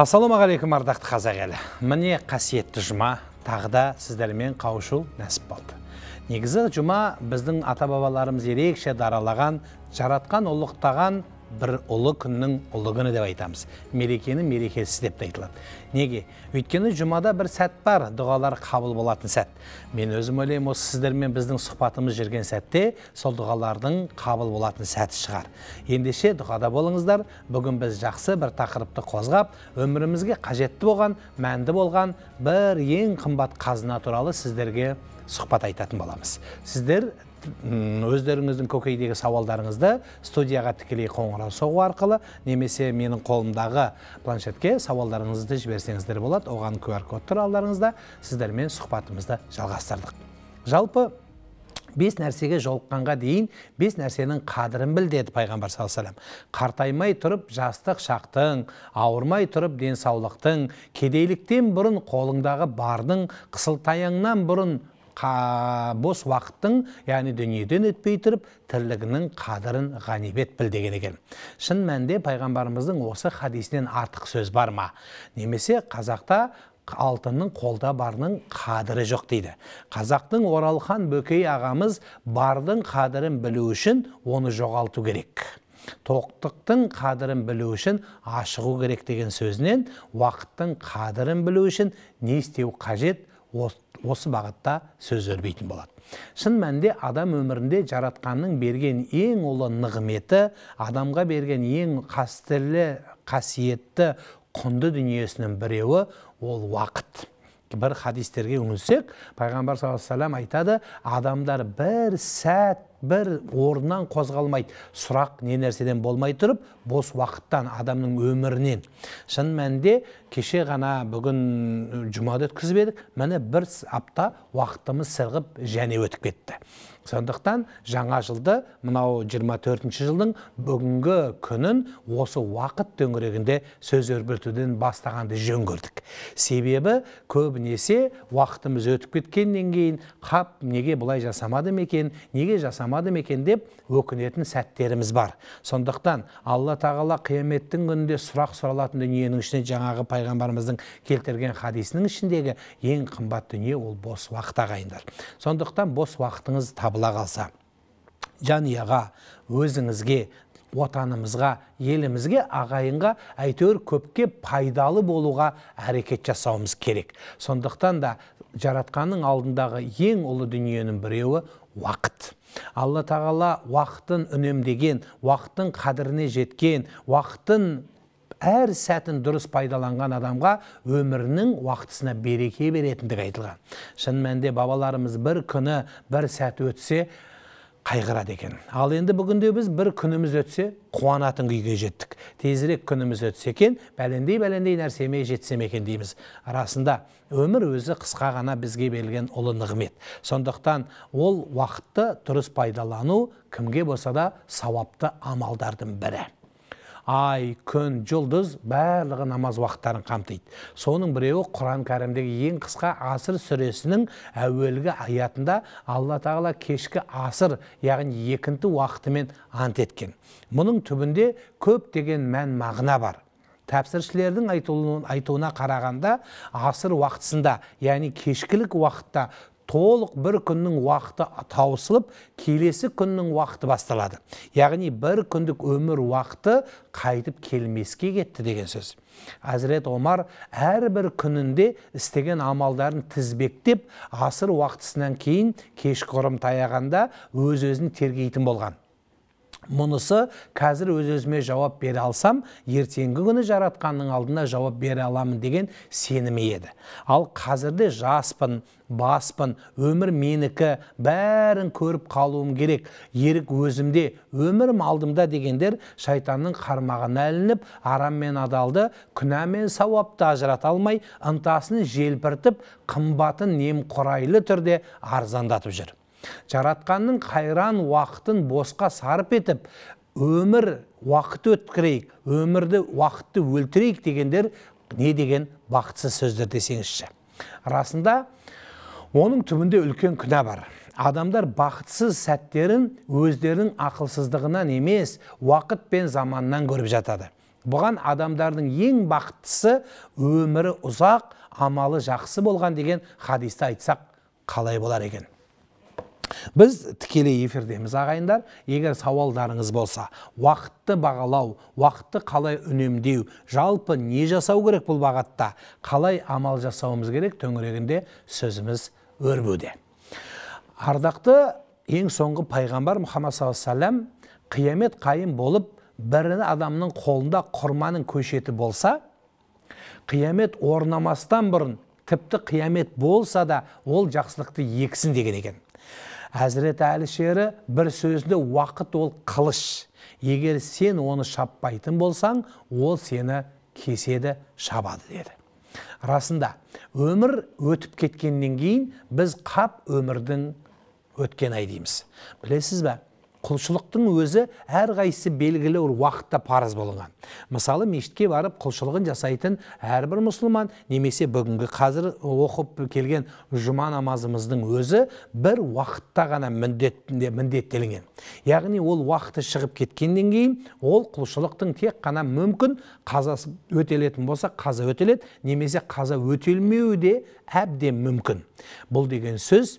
ассалаумағалейкум ардақты қазақ елі міне қасиетті жұма тағыда сіздермен қауышу нәсіп болды негізі жұма біздің ата бабаларымыз ерекше даралаған жаратқан ұлықтаған бір ұлы күннің ұлы күні деп айтамыз мерекенің мерекесі деп те айтылады неге өйткені жұмада бір сәт бар дұғалар қабыл болатын сәт мен өзім ойлаймын осы сіздермен біздің сұхбатымыз жүрген сәтте сол дұғалардың қабыл болатын сәті шығар ендеше дұғада болыңыздар бүгін біз жақсы бір тақырыпты қозғап өмірімізге қажетті болған мәнді болған бір ең қымбат қазына туралы сіздерге сұхбат айтатын боламыз сіздер өздеріңіздің көкейдегі сауалдарыңызды студияға тікелей қоңырау соғу арқылы немесе менің қолымдағы планшетке сауалдарыңызды жіберсеңіздер болады оған qr код тұр алдарыңызда сіздермен сұхбатымызды жалғастырдық жалпы бес нәрсеге жолыққанға дейін бес нәрсенің қадірін біл деді пайғамбар саллаллаху алейхи қартаймай тұрып жастық шақтың ауырмай тұрып денсаулықтың кедейліктен бұрын қолыңдағы бардың қысылтаяңнан бұрын бос уақыттың яғни дүниеден өтпей тұрып тірлігінің қадірін ғанибет біл деген екен шын мәнінде пайғамбарымыздың осы хадисінен артық сөз бар ма немесе қазақта алтынның қолда барының қадірі жоқ дейді қазақтың оралхан бөкей ағамыз бардың қадірін білу үшін оны жоғалту керек тоқтықтың қадірін білу үшін ашығу керек деген сөзінен уақыттың қадірін білу үшін не істеу қажет осы бағытта сөз өрбейтін болады шын мәнде адам өмірінде жаратқанның берген ең олы нығметі адамға берген ең қастерлі қасиетті құнды дүниесінің біреуі ол уақыт бір хадистерге үңілсек пайғамбар саллаллаху айтады адамдар бір сәт бір орнынан қозғалмайды сұрақ не нәрседен болмай тұрып бос уақыттан адамның өмірінен шын мәнінде кеше ғана бүгін жұмада өткізіп едік міне бір апта уақытымыз сырғып және өтіп кетті сондықтан жаңа жылды мынау 24 жылдың бүгінгі күнін осы уақыт төңірегінде сөз өрбітуден бастағанды жөн көрдік себебі көбінесе уақытымыз өтіп кеткеннен кейін қап неге бұлай жасамадым екен неге жасамадым жасамадым екен деп өкінетін сәттеріміз бар сондықтан алла тағала қияметтің күнінде сұрақ сұралатын дүниенің ішінен жаңағы пайғамбарымыздың келтірген хадисінің ішіндегі ең қымбат дүние ол бос уақыт ағайындар сондықтан бос уақытыңыз табыла қалса жанұяға өзіңізге отанымызға елімізге ағайынға әйтеуір көпке пайдалы болуға әрекет жасауымыз керек сондықтан да жаратқанның алдындағы ең ұлы дүниенің біреуі уақыт алла тағала уақытын үнемдеген уақыттың қадіріне жеткен уақытын әр сәтін дұрыс пайдаланған адамға өмірінің уақытысына береке беретіндігі айтылған шын мәнінде бабаларымыз бір күні бір сәт өтсе қайғырады екен ал енді бүгінде біз бір күніміз өтсе қуанатын күйге жеттік тезірек күніміз өтсе екен бәлендей бәлендей нәрсеме жетсем екен дейміз расында өмір өзі қысқа ғана бізге берілген ұлы нығмет сондықтан ол уақытты дұрыс пайдалану кімге болса да сауапты амалдардың бірі ай күн жұлдыз барлығы намаз уақыттарын қамтиды соның біреуі құран кәрімдегі ең қысқа асыр сүресінің әуелгі аятында алла тағала кешкі асыр яғни екінті уақытымен ант еткен мұның түбінде көп деген мән мағына бар тәпсіршілердің айтуына қарағанда асыр уақытысында яғни кешкілік уақытта толық бір күннің уақыты таусылып келесі күннің уақыты басталады яғни бір күндік өмір уақыты қайтып келмеске кетті деген сөз әзірет омар әрбір күнінде істеген амалдарын тізбектеп асыр уақытысынан кейін кешқұрым таяғанда өз өзін тергейтін болған мұнысы қазір өз өзіме жауап бере алсам ертеңгі күні жаратқанның алдына жауап бере аламын деген сенімі еді ал қазірде жаспын баспын өмір менікі бәрін көріп қалуым керек ерік өзімде өмірім алдымда дегендер шайтанның қармағына ілініп арам мен адалды күнә мен сауапты ажырата алмай ынтасын желпіртіп қымбатын немқұрайлы түрде арзандатып жүр жаратқанның қайран уақытын босқа сарп етіп өмір уақыт өткірейік өмірді уақытты өлтірейік дегендер не деген бақытсыз сөздер десеңізші расында оның түбінде үлкен күнә бар адамдар бақытсыз сәттерін өздерінің ақылсыздығынан емес уақыт пен заманнан көріп жатады бұған адамдардың ең бақыттысы өмірі ұзақ амалы жақсы болған деген хадисті айтсақ қалай болар екен біз тікелей эфирдеміз ағайындар егер сауалдарыңыз болса уақытты бағалау уақытты қалай үнемдеу жалпы не жасау керек бұл бағытта қалай амал жасауымыз керек төңірегінде сөзіміз өрбуде ардақты ең соңғы пайғамбар мұхаммад саллаллаху қиямет қайым болып бір адамның қолында құрманың көшеті болса қиямет орнамастан бұрын тіпті қиямет болса да ол жақсылықты ексін деген екен әзірет әлі шері бір сөзді уақыт ол қылыш егер сен оны шаппайтын болсаң ол сені кеседі шабады деді расында өмір өтіп кеткеннен кейін біз қап өмірдің өткен ай дейміз білесіз ба құлшылықтың өзі әрқайсысы белгілі бір уақытта парыз болған мысалы мешітке барып құлшылығын жасайтын әрбір мұсылман немесе бүгінгі қазір оқып келген жұма намазымыздың өзі бір уақытта ғана міндеттелінген. яғни ол уақыты шығып кеткеннен кейін ол құлшылықтың тек қана мүмкін қазасы өтелетін болса қаза өтеледі немесе қаза өтелмеуі де әбден мүмкін бұл деген сөз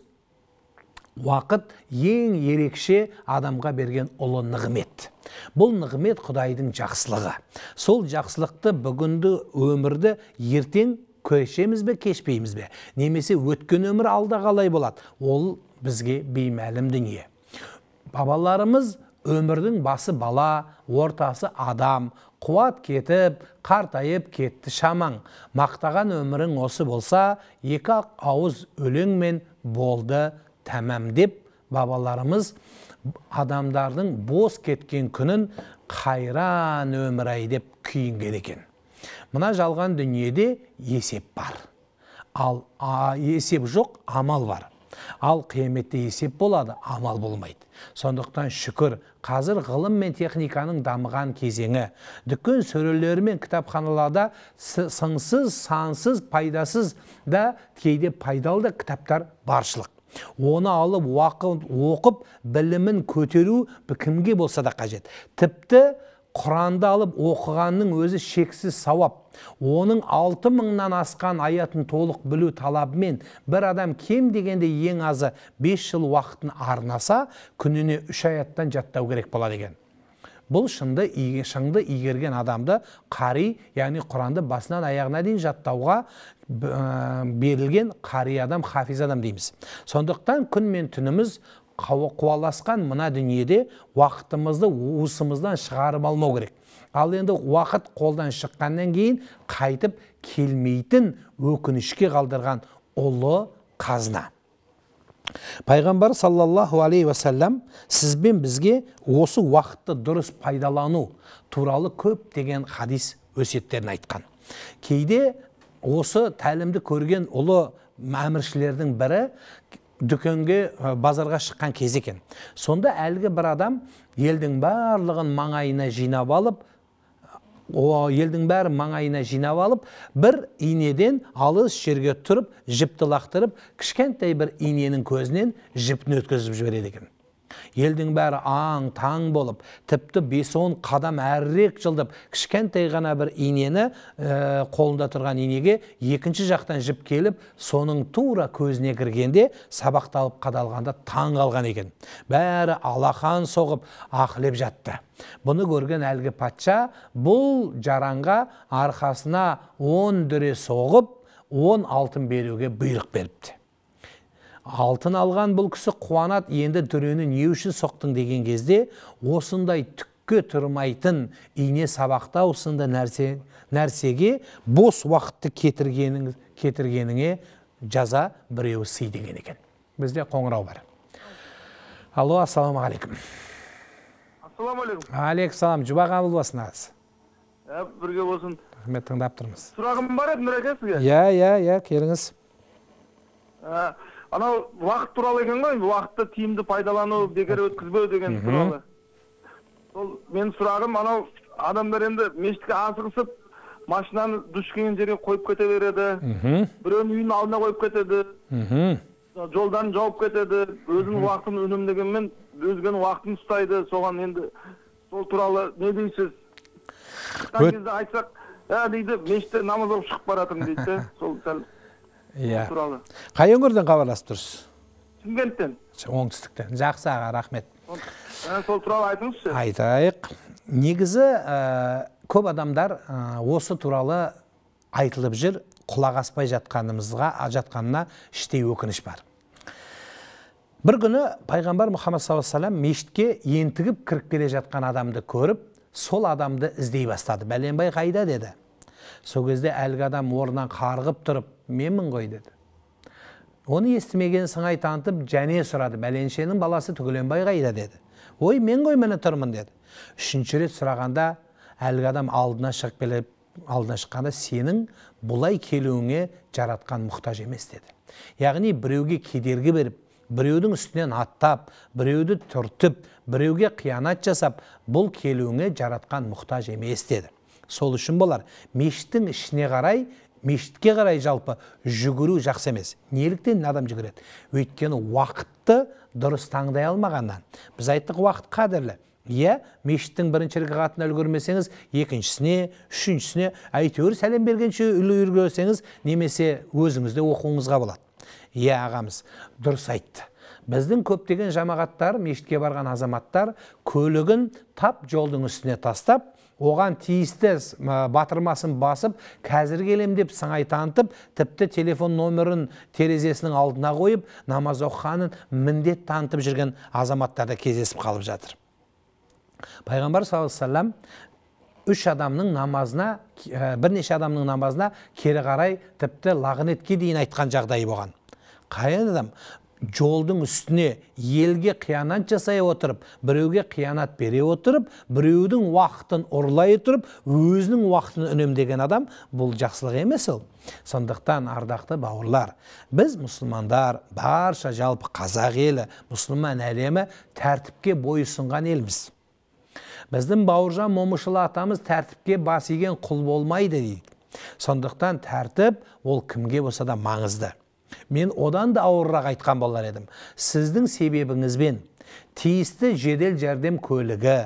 уақыт ең ерекше адамға берген ұлы нығмет бұл нығмет құдайдың жақсылығы сол жақсылықты бүгінді өмірді ертең көшеміз бе кешпейміз бе немесе өткен өмір алда қалай болады ол бізге беймәлім дүние бабаларымыз өмірдің басы бала ортасы адам қуат кетіп қартайып кетті шамаң мақтаған өмірің осы болса екі ақ ауыз өлеңмен болды Тәмәмдеп, деп бабаларымыз адамдардың бос кеткен күнін қайран өмір ай деп күйінген екен мына жалған дүниеде есеп бар ал есеп жоқ амал бар ал қияметте есеп болады амал болмайды сондықтан шүкір қазір ғылым мен техниканың дамыған кезеңі дүкен сөрелері мен кітапханаларда сыңсыз сансыз пайдасыз да кейде пайдалы да кітаптар баршылық оны алып уақыт оқып білімін көтеру кімге болса да қажет тіпті құранды алып оқығанның өзі шексіз сауап оның алты мыңнан асқан аятын толық білу талабымен бір адам кем дегенде ең азы 5 жыл уақытын арнаса күніне үш аяттан жаттау керек болады екен бұл шынды шыңды игерген адамды қари яғни құранды басынан аяғына дейін жаттауға ә, берілген қари адам хафиз адам дейміз сондықтан күн мен түніміз қуаласқан мына дүниеде уақытымызды уысымыздан шығарып алмау керек ал енді уақыт қолдан шыққаннан кейін қайтып келмейтін өкінішке қалдырған ұлы қазына пайғамбар саллаллаху алейхи сіз сізбен бізге осы уақытты дұрыс пайдалану туралы көп деген хадис өсиеттерін айтқан кейде осы тәлімді көрген ұлы әміршілердің бірі дүкенге базарға шыққан кез екен сонда әлгі бір адам елдің барлығын маңайына жинап алып елдің бәрі маңайына жинап алып бір инеден алыс жерге тұрып жіпті лақтырып кішкентай бір иненің көзінен жіпін өткізіп жібереді екен елдің бәрі аң таң болып тіпті 5-10 қадам әрірек жылдып кішкентай ғана бір инені қолында тұрған инеге екінші жақтан жіп келіп соның тура көзіне кіргенде сабақталып қадалғанда таң қалған екен бәрі алақан соғып ақылеп жатты бұны көрген әлгі патша бұл жаранға арқасына он дүре соғып он алтын беруге бұйрық беріпті алтын алған бұл кісі қуанат енді дүрені не үшін соқтың деген кезде осындай түкке тұрмайтын ине сабақтау сынды нәрсе, нәрсеге бос уақытты кетіргенің, кетіргеніңе жаза біреуі сый деген екен бізде қоңырау бар алло ассалаумағалейкум ассалаумағалейкум алейкум болсын боласыз ә, бірге болсын рахмет тыңдап тұрмыз сұрағым бар еді нұреке сізге иә иә иә келіңіз ә, анау уақыт туралы екен ғой уақытты тиімді пайдалану бекер өткізбеу деген туралы сол менің сұрағым анау адамдар енді мешітке асығысып машинаны душ келген жерге қойып кете береді мхм үйін үйінің алдына қойып кетеді жолдан жауып кетеді өзінің уақытын үнемдегенмен өзгенің уақытын ұстайды соған енді сол туралы не дейсіз айтсақ ә дейді мешітте намаз оқып шығып бара дейді сол сәл иә туралы қай өңірден хабарласып тұрсыз шымкенттен оңтүстіктен жақсы аға рахмет ә, сол туралы айтыңызшы айтайық негізі ә, көп адамдар ә, осы туралы айтылып жүр құлақ аспай жатқанымызға жатқанына іштей өкініш бар бір күні пайғамбар мұхаммад саллаллаху алейхи мешітке ентігіп кіріп келе жатқан адамды көріп сол адамды іздей бастады бәленбай қайда деді сол кезде әлгі адам орнынан қарғып тұрып менмін ғой деді оны естімеген сыңай танытып және сұрады бәленшенің баласы түгеленбай қайда деді ой мен ғой міне тұрмын деді үшінші рет сұрағанда әлгі адам алдына шығып келіп алдына шыққанда сенің бұлай келуіңе жаратқан мұқтаж емес деді яғни біреуге кедергі беріп біреудің үстінен аттап біреуді түртіп біреуге қиянат жасап бұл келуіңе жаратқан мұқтаж емес деді сол үшін болар мешіттің ішіне қарай мешітке қарай жалпы жүгіру жақсы емес неліктен адам жүгіреді өйткені уақытты дұрыс таңдай алмағаннан біз айттық уақыт қадірлі иә мешіттің бірінші рекағатына үлгермесеңіз екіншісіне үшіншісіне әйтеуір сәлем бергенше үлгерсеңіз немесе өзіңізде оқуыңызға болады иә ағамыз дұрыс айтты біздің көптеген жамағаттар мешітке барған азаматтар көлігін тап жолдың үстіне тастап оған тиісті батырмасын басып қазір келем деп сыңай танытып тіпті телефон номерін терезесінің алдына қойып намаз оқығанын міндет танытып жүрген азаматтар да кездесіп қалып жатыр пайғамбар саллаллаху Салам, үш адамның намазына ә, бірнеше адамның намазына кері қарай тіпті лағынетке дейін айтқан жағдай болған қай адам жолдың үстіне елге қиянат жасай отырып біреуге қиянат бере отырып біреудің уақытын ұрлай тұрып өзінің уақытын үнемдеген адам бұл жақсылық емес ол сондықтан ардақты бауырлар біз мұсылмандар барша жалпы қазақ елі мұсылман әлемі тәртіпке бойысынған елміз біздің бауыржан момышұлы атамыз тәртіпке бас иген құл болмайды дейді сондықтан тәртіп ол кімге болса да маңызды мен одан да ауыррақ айтқан болар едім сіздің себебіңізбен тиісті жедел жәрдем көлігі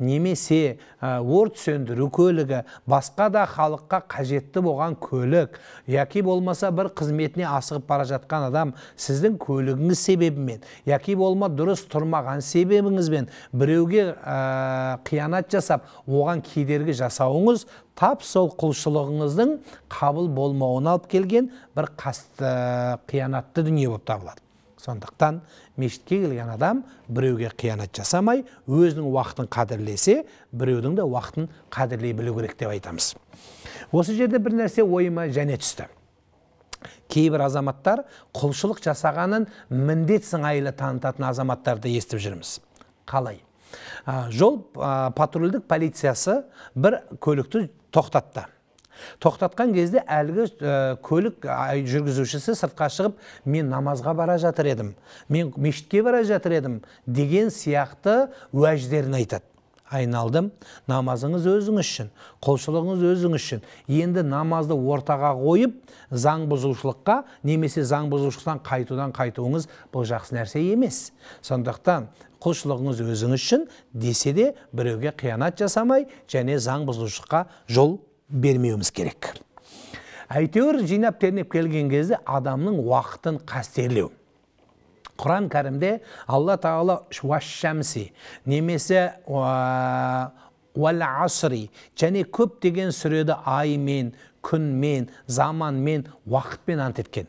немесе өрт сөндіру көлігі басқа да халыққа қажетті болған көлік яки болмаса бір қызметіне асығып бара жатқан адам сіздің көлігіңіз себебімен яки болма дұрыс тұрмаған себебіңізбен біреуге ә, қиянат жасап оған кедергі жасауыңыз тап сол құлшылығыңыздың қабыл болмауына алып келген бір қасты қиянатты дүние болып табылады сондықтан мешітке келген адам біреуге қиянат жасамай өзінің уақытын қадірлесе біреудің де уақытын қадірлей білу керек деп айтамыз осы жерде бір нәрсе ойыма және түсті кейбір азаматтар құлшылық жасағанын міндет сыңайлы танытатын азаматтарды естіп жүрміз қалай жол патрульдік полициясы бір көлікті тоқтатты тоқтатқан кезде әлгі э, көлік жүргізушісі сыртқа шығып мен намазға бара жатыр едім мен мешітке бара жатыр едім деген сияқты уәждерін айтады айналдым намазыңыз өзіңіз үшін құлшылығыңыз өзіңіз үшін енді намазды ортаға қойып заң бұзушылыққа немесе заң бұзушылықтан қайтудан қайтуыңыз бұл жақсы нәрсе емес сондықтан құлшылығыңыз өзіңіз үшін десе де біреуге қиянат жасамай және заң бұзушылыққа жол бермеуіміз керек әйтеуір жинап тернеп келген кезде адамның уақытын қастерлеу құран кәрімде алла тағала шуашшамси немесе уәлі және көптеген сүреді аймен күнмен заманмен уақытпен ант еткен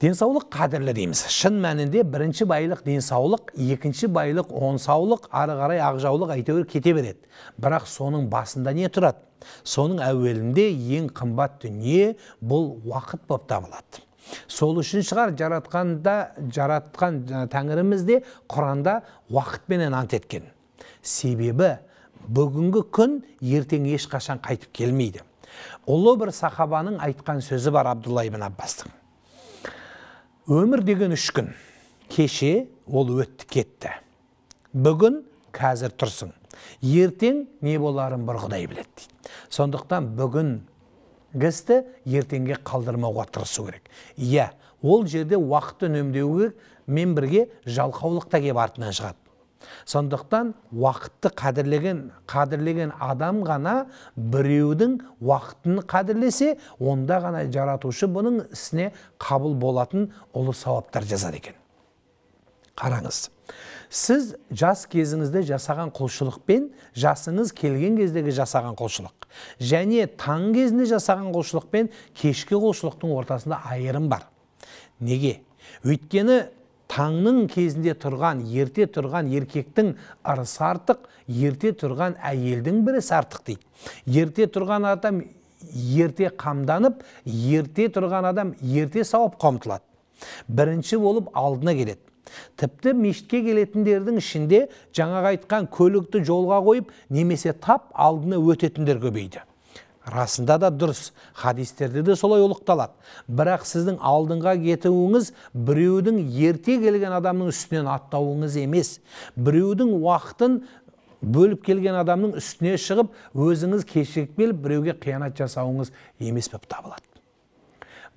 денсаулық қадірлі дейміз шын мәнінде бірінші байлық денсаулық екінші байлық онсаулық, саулық ары қарай ақжаулық әйтеуір кете береді бірақ соның басында не тұрады соның әуелінде ең қымбат дүние бұл уақыт болып табылады сол үшін шығар жаратқанда жаратқан ә, тәңіріміз де құранда уақытпенен ант еткен себебі бүгінгі күн ертең ешқашан қайтып келмейді ұлы бір сахабаның айтқан сөзі бар абдулла ибн аббастың өмір деген үш күн кеше ол өтті кетті бүгін қазір тұрсың ертең не боларын бір құдай біледі дейді сондықтан бүгін істі ертеңге қалдырмауға тырысу керек иә ол жерде уақыт үнемдеу мен бірге жалқаулық та келіп артынан шығады сондықтан уақытты қадірлеген қадірлеген адам ғана біреудің уақытын қадірлесе онда ғана жаратушы бұның ісіне қабыл болатын ұлы сауаптар жазады екен қараңыз сіз жас кезіңізде жасаған құлшылық пен жасыңыз келген кездегі жасаған құлшылық және таң кезінде жасаған құлшылық пен кешкі құлшылықтың ортасында айырым бар неге өйткені таңның кезінде тұрған ерте тұрған еркектің ырысы артық ерте тұрған әйелдің бірі сартық дейді ерте тұрған адам ерте қамданып ерте тұрған адам ерте сауапқа ұмтылады бірінші болып алдына келеді тіпті мешітке келетіндердің ішінде жаңағы айтқан көлікті жолға қойып немесе тап алдына өтетіндер көбейді расында да дұрыс хадистерде де солай ұлықталады бірақ сіздің алдыңға кетуіңіз біреудің ерте келген адамның үстінен аттауыңыз емес біреудің уақытын бөліп келген адамның үстіне шығып өзіңіз кешігіп келіп біреуге қиянат жасауыңыз емес болып табылады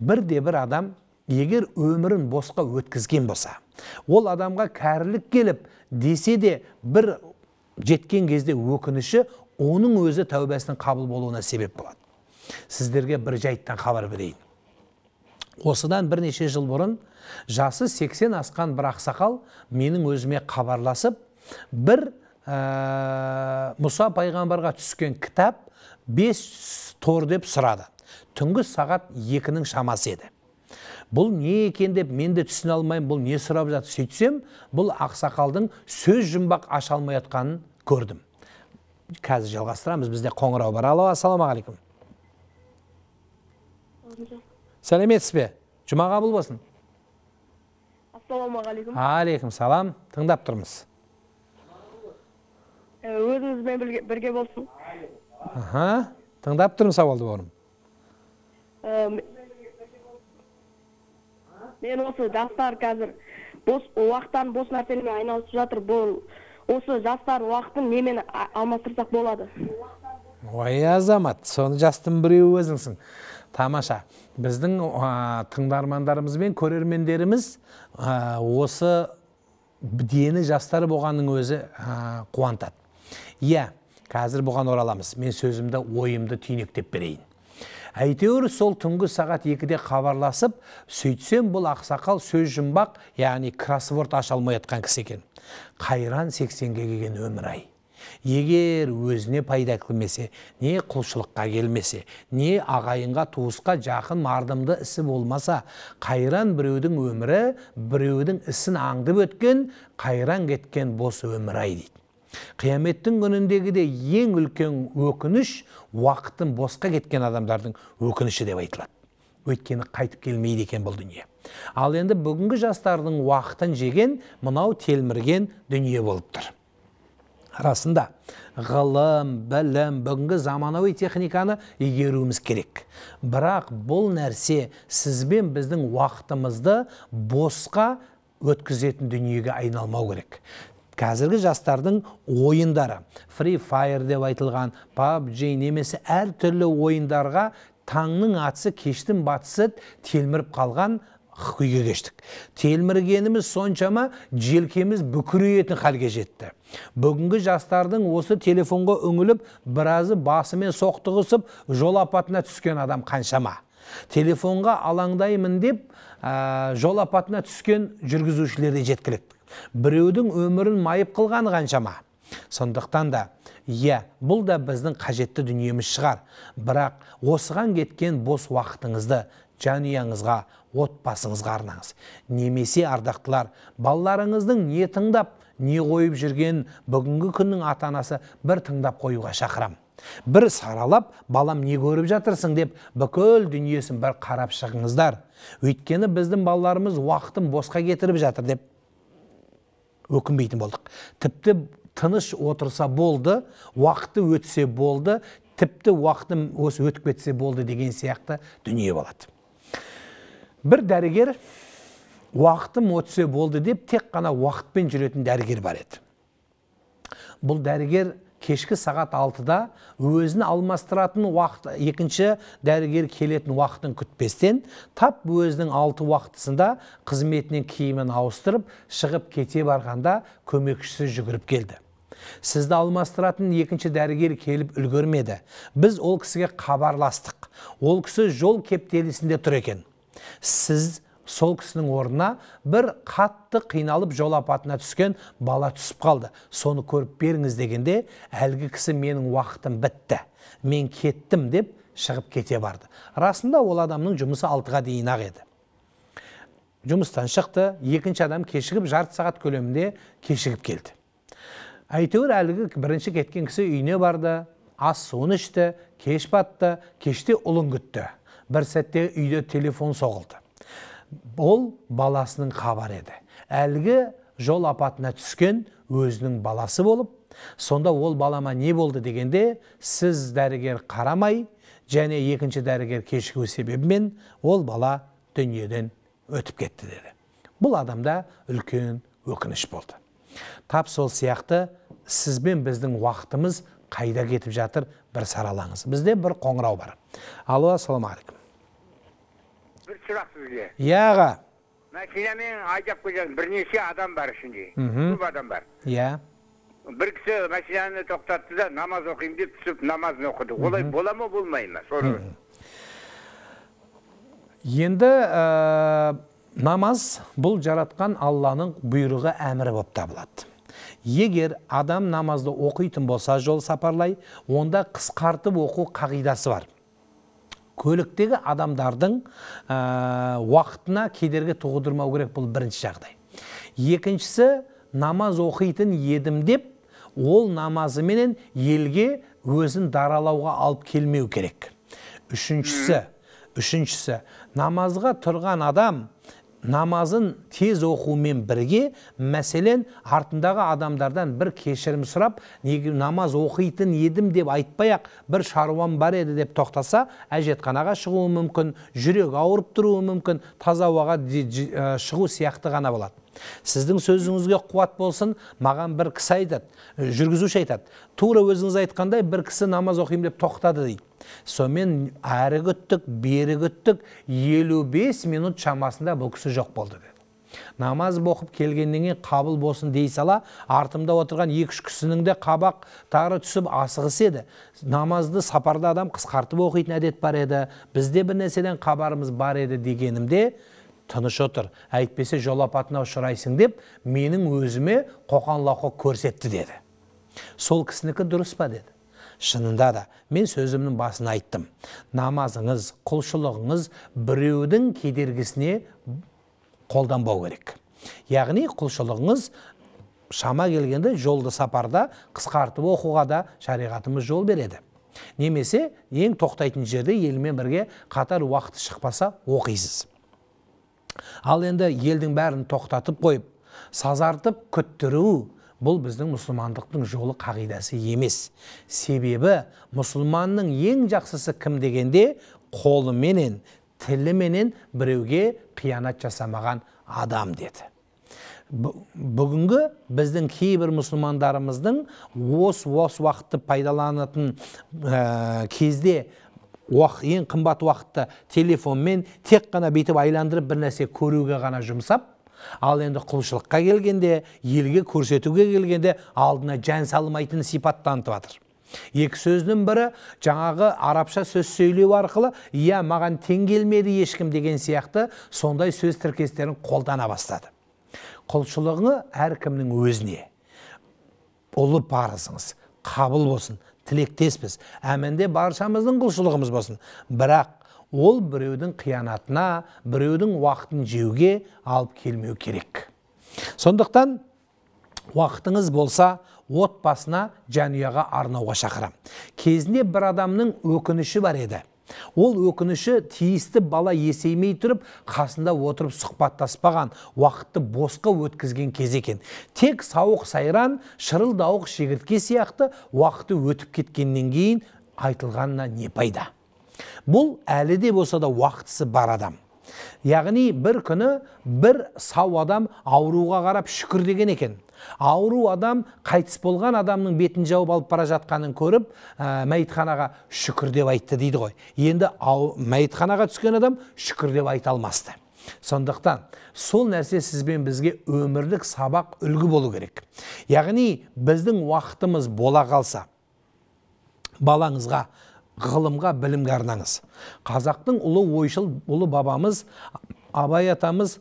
бірде бір адам егер өмірін босқа өткізген болса ол адамға кәрілік келіп десе де бір жеткен кезде өкініші оның өзі тәубесінің қабыл болуына себеп болады сіздерге бір жайттан хабар берейін осыдан бірнеше жыл бұрын жасы 80 асқан бір ақсақал менің өзіме хабарласып бір ә, мұса пайғамбарға түскен кітап бес тор деп сұрады түнгі сағат екінің шамасы еді бұл не екен деп мен де түсіне алмаймын бұл не сұрап жатыр сөйтсем бұл ақсақалдың сөз жұмбақ аша алмай жатқанын көрдім қазір жалғастырамыз бізде қоңырау бар алло ассалаумағалейкум сәлеметсіз бе жұма қабыл болсын ассалаумағалейкум алейкум салам тыңдап тұрмыз ә, өзіңізбен бірге болсын аха тыңдап тұрмын сауалды бауырым мен осы жастар қазір бос уақыттан бос нәрсемен айналысып жатыр бұл осы жастар уақытын немен алмастырсақ болады ой азамат соны жастың біреуі өзіңсің тамаша біздің ә, тыңдармандарымыз бен көрермендеріміз осы дені жастар болғанның өзі ә, қуантады иә қазір бұған ораламыз мен сөзімді ойымды түйнектеп берейін әйтеуір сол түнгі сағат екіде хабарласып сөйтсем бұл ақсақал сөз жұмбақ яғни кроссворд аша алмай жатқан кісі екен қайран сексенге келген өмір ай егер өзіне пайда кілмесе не құлшылыққа келмесе не ағайынға туысқа жақын мардымды ісі болмаса қайран біреудің өмірі біреудің ісін аңдып өткен қайран кеткен бос өмір ай дейді қияметтің де ең үлкен өкініш уақытын босқа кеткен адамдардың өкініші деп айтылады өйткені қайтып келмейді екен бұл дүние ал енді бүгінгі жастардың уақытын жеген мынау телмірген дүние болып тұр расында ғылым білім бүгінгі заманауи техниканы игеруіміз керек бірақ бұл нәрсе сізбен біздің уақытымызды босқа өткізетін дүниеге айналмау керек қазіргі жастардың ойындары Free Fire деп айтылған PUBG немесе әртүрлі ойындарға таңның атысы кештің батысы телміріп қалған күйге кештік телміргеніміз соншама желкеміз бүкірейетін халге жетті бүгінгі жастардың осы телефонға үңіліп біразы басымен соқтығысып жол апатына түскен адам қаншама телефонға алаңдаймын деп жол апатына түскен жүргізушілер де жеткілікті біреудің өмірін майып қылғаны қаншама сондықтан да иә бұл да біздің қажетті дүниеміз шығар бірақ осыған кеткен бос уақытыңызды жанұяңызға отбасыңызға арнаңыз немесе ардақтылар балаларыңыздың не тыңдап не қойып жүргенін бүгінгі күннің ата анасы бір тыңдап қоюға шақырам. бір саралап балам не көріп жатырсың деп бүкіл дүниесін бір қарап шығыңыздар өйткені біздің балаларымыз уақытын босқа кетіріп жатыр деп өкінбейтін болдық тіпті тыныш отырса болды уақыты өтсе болды тіпті уақытым осы өтіп кетсе болды деген сияқты дүние болады бір дәрігер уақытым өтсе болды деп тек қана уақытпен жүретін дәрігер бар еді бұл дәрігер кешкі сағат алтыда өзін алмастыратын уақыт екінші дәрігер келетін уақытын күтпестен тап өзінің алты уақытысында қызметінен киімін ауыстырып шығып кете барғанда көмекшісі жүгіріп келді сізді алмастыратын екінші дәрігер келіп үлгермеді біз ол кісіге хабарластық ол кісі жол кептелісінде тұр екен сіз сол кісінің орнына бір қатты қиналып жол апатына түскен бала түсіп қалды соны көріп беріңіз дегенде әлгі кісі менің уақытым бітті мен кеттім деп шығып кете барды расында ол адамның жұмысы алтыға дейін ақ еді жұмыстан шықты екінші адам кешігіп жарты сағат көлемінде кешігіп келді әйтеуір әлгі бірінші кеткен кісі үйіне барды ас суын ішті кеш батты кеште ұлын күтті бір сәтте үйде телефон соғылды ол баласының хабары еді әлгі жол апатына түскен өзінің баласы болып сонда ол балама не болды дегенде сіз дәрігер қарамай және екінші дәрігер кешігу себебімен ол бала дүниеден өтіп кетті деді бұл адамда үлкен өкініш болды тап сол сияқты сізбен біздің уақытымыз қайда кетіп жатыр бір саралаңыз бізде бір қоңырау бар алло ассалаумағалейкум бір сұрақ сізге иә аға мен айдап келген бірнеше адам бар ішінде көп адам бар иә бір кісі машинаны тоқтатты да намаз оқимын деп түсіп намазын оқыды олай бола ма болмай ма соны енді ә, намаз бұл жаратқан алланың бұйрығы әмірі болып табылады егер адам намазды оқитын болса жол сапарлай онда қысқартып оқу қағидасы бар көліктегі адамдардың э, уақытына кедергі туғыздырмау керек бұл бірінші жағдай екіншісі намаз оқитын едім деп ол намазыменен елге өзін даралауға алып келмеу керек үшіншісі үшіншісі намазға тұрған адам намазын тез оқумен бірге мәселен артындағы адамдардан бір кешірім сұрап намаз оқитын едім деп айтпай ақ бір шаруам бар еді деп тоқтаса әжетханаға шығуы мүмкін жүрек ауырып тұруы мүмкін таза ауаға ә, шығу сияқты ғана болады сіздің сөзіңізге қуат болсын маған бір кісі айтады жүргізуші айтады тура өзіңіз айтқандай бір кісі намаз оқимын деп тоқтады дейді сомен әрі күттік бері күттік елу бес минут шамасында бұл кісі жоқ болды деді намаз оқып келгеннен қабыл болсын дей сала артымда отырған екі үш кісінің де қабақ тары түсіп асығыс еді намазды сапарда адам қысқартып оқитын әдет бар еді бізде бір нәрседен хабарымыз бар еді дегенімде тыныш отыр әйтпесе жол апатына ұшырайсың деп менің өзіме қоқан көрсетті деді сол кісінікі дұрыс па деді шынында да мен сөзімнің басын айттым намазыңыз құлшылығыңыз біреудің кедергісіне қолданбау керек яғни құлшылығыңыз шама келгенде жолды сапарда қысқартып оқуға да шариғатымыз жол береді немесе ең тоқтайтын жерде елмен бірге қатар уақыты шықпаса оқисыз ал енді елдің бәрін тоқтатып қойып сазартып күттіру бұл біздің мұсылмандықтың жолы қағидасы емес себебі мұсылманның ең жақсысы кім дегенде қолыменен тіліменен біреуге қиянат жасамаған адам деді бүгінгі біздің кейбір мұсылмандарымыздың ос осы уақытты пайдаланатын ә, кезде уақ, ең қымбат уақытты телефонмен тек қана бүйтіп айландырып бір нәрсе көруге ғана жұмсап ал енді құлшылыққа келгенде елге көрсетуге келгенде алдына жан салмайтын сипат танытып жатыр екі сөзінің бірі жаңағы арабша сөз сөйлеу арқылы иә маған тең келмеді ешкім деген сияқты сондай сөз тіркестерін қолдана бастады құлшылығыңы әркімнің өзіне ұлы парызыңыз қабыл болсын тілектеспіз әмінде баршамыздың құлшылығымыз болсын бірақ ол біреудің қиянатына біреудің уақытын жеуге алып келмеу керек сондықтан уақытыңыз болса отбасына жанұяға арнауға шақырам. кезінде бір адамның өкініші бар еді ол өкініші тиісті бала есеймей тұрып қасында отырып сұхбаттаспаған уақытты босқа өткізген кез екен тек сауық сайран шырылдауық шегіртке сияқты уақыты өтіп кеткеннен кейін айтылғанына не пайда бұл әлі де болса да уақытысы бар адам яғни бір күні бір сау адам ауруға қарап шүкір деген екен ауру адам қайтыс болған адамның бетін жауып алып бара жатқанын көріп мәйтханаға мәйітханаға шүкір деп айтты дейді ғой енді ау, мәйітханаға түскен адам шүкір деп айта алмасты сондықтан сол нәрсе сізбен бізге өмірлік сабақ үлгі болу керек яғни біздің уақытымыз бола қалса балаңызға ғылымға білімге арнаңыз қазақтың ұлы ойшыл ұлы бабамыз абай атамыз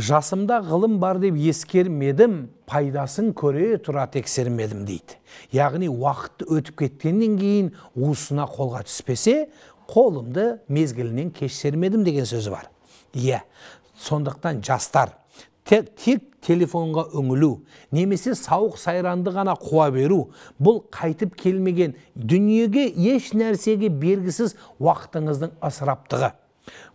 жасымда ғылым бар деп ескермедім пайдасын көре тұра тексермедім дейді яғни уақыт өтіп кеткеннен кейін уысына қолға түспесе қолымды мезгілінен кештермедім деген сөзі бар иә сондықтан жастар тек, телефонға үңілу немесе сауық сайранды ғана қуа беру бұл қайтып келмеген дүниеге еш нәрсеге бергісіз уақытыңыздың ысыраптығы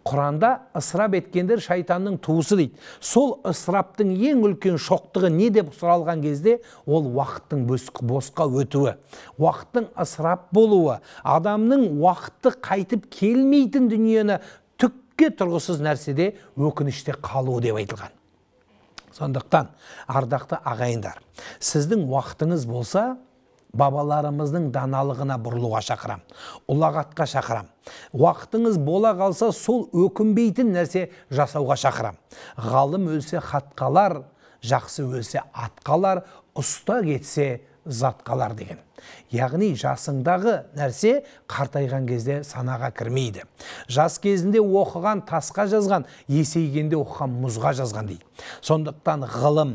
құранда ысырап еткендер шайтанның туысы дейді сол ысыраптың ең үлкен шоқтығы не деп сұралған кезде ол уақыттың босқа өтуі уақыттың ысырап болуы адамның уақытты қайтып келмейтін дүниені түкке тұрғысыз нәрседе өкініште қалуы деп айтылған сондықтан ардақты ағайындар сіздің уақытыңыз болса бабаларымыздың даналығына бұрылуға шақырам. ұлағатқа шақырам. уақытыңыз бола қалса сол өкінбейтін нәрсе жасауға шақырам. ғалым өлсе хатқалар жақсы өлсе атқалар ұста кетсе Затқалар қалар деген яғни жасыңдағы нәрсе қартайған кезде санаға кірмейді жас кезінде оқыған тасқа жазған есейгенде оқыған мұзға жазған дейді сондықтан ғылым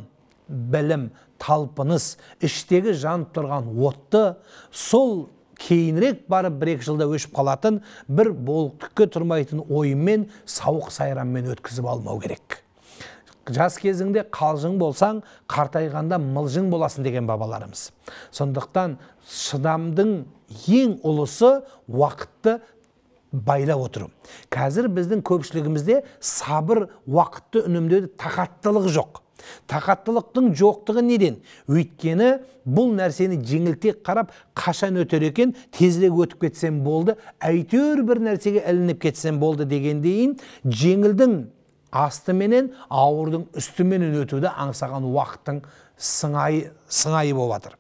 білім талпыныс іштегі жанып тұрған отты сол кейінірек барып бір екі жылда өшіп қалатын бір болтық тұрмайтын ойымен сауық сайраммен өткізіп алмау керек жас кезіңде қалжың болсаң қартайғанда мылжың боласың деген бабаларымыз сондықтан шыдамдың ең ұлысы уақытты байлап отыру қазір біздің көпшілігімізде сабыр уақытты үнемдеуде тақаттылық жоқ тақаттылықтың жоқтығы неден өйткені бұл нәрсені жеңілтек қарап қашан өтер екен тезірек өтіп кетсем болды әйтеуір бір нәрсеге ілініп кетсем болды дегендейін жеңілдің астыменен ауырдың үстіменен өтуді аңсаған уақыттың сыңайы, сыңайы болып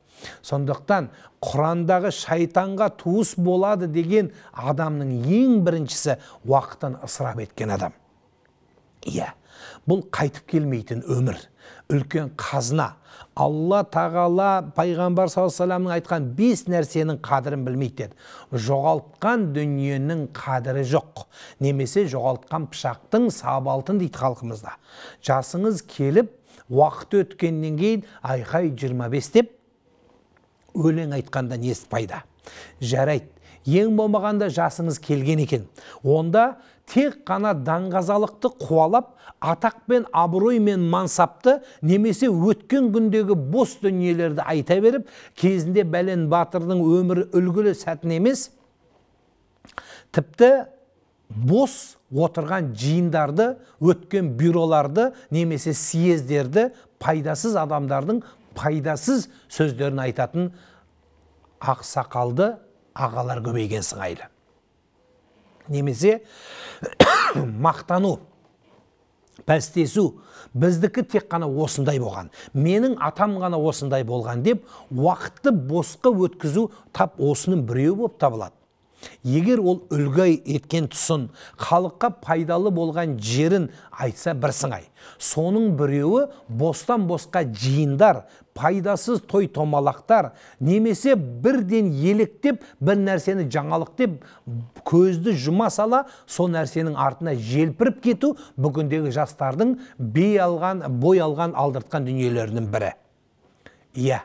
сондықтан құрандағы шайтанға туыс болады деген адамның ең біріншісі уақыттан ысырап еткен адам иә бұл қайтып келмейтін өмір үлкен қазына алла тағала пайғамбар саллаллаху айтқан бес нәрсенің қадірін білмейді деді жоғалтқан дүниенің қадірі жоқ немесе жоғалтқан пышақтың сабы алтын дейді халқымызда жасыңыз келіп уақыт өткеннен кейін айқай 25 деп өлең айтқанда несі пайда жарайды ең болмағанда жасыңыз келген екен онда тек қана даңғазалықты қуалап атақ пен абырой мен мансапты немесе өткен күндегі бос дүниелерді айта беріп кезінде бәлен батырдың өмірі үлгілі сәтін емес тіпті бос отырған жиындарды өткен бюроларды немесе сиездерді, пайдасыз адамдардың пайдасыз сөздерін айтатын ақсақалды ағалар көбейген сыңайлы немесе мақтану пәстесу біздікі тек қана осындай болған менің атам ғана осындай болған деп уақытты босқа өткізу тап осының біреуі болып табылады егер ол үлгі еткен тұсын халыққа пайдалы болған жерін айтса бір сыңай соның біреуі бостан босқа жиындар пайдасыз той томалақтар немесе бірден еліктеп бір нәрсені жаңалық деп көзді жұма сала сол нәрсенің артына желпіріп кету бүгіндегі жастардың бей алған бой алған алдыртқан дүниелерінің бірі иә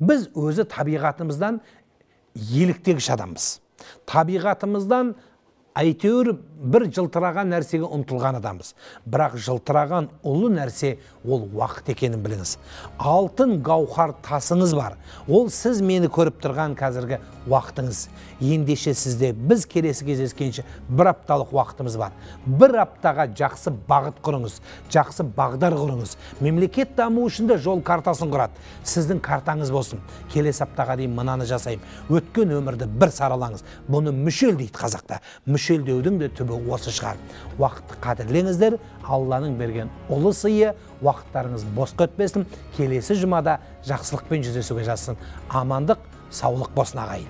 біз өзі табиғатымыздан еліктегіш адамбыз табиғатымыздан әйтеуір бір жылтыраған нәрсеге ұмтылған адамбыз бірақ жылтыраған ұлы нәрсе ол уақыт екенін біліңіз алтын гауһар тасыңыз бар ол сіз мені көріп тұрған қазіргі уақытыңыз ендеше сізде біз келесі кездескенше бір апталық уақытымыз бар бір аптаға жақсы бағыт құрыңыз жақсы бағдар құрыңыз мемлекет дамуы үшін де жол картасын құрады сіздің картаңыз болсын келесі аптаға дейін мынаны жасаймын өткен өмірді бір саралаңыз бұны мүшел дейді қазақта мүшелдеудің де түбі осы шығар уақытты қадірлеңіздер алланың берген ұлы сыйы уақыттарыңыз босқа өтпесін келесі жұмада жақсылықпен жүздесуге жазсын амандық саулық болсын ағайын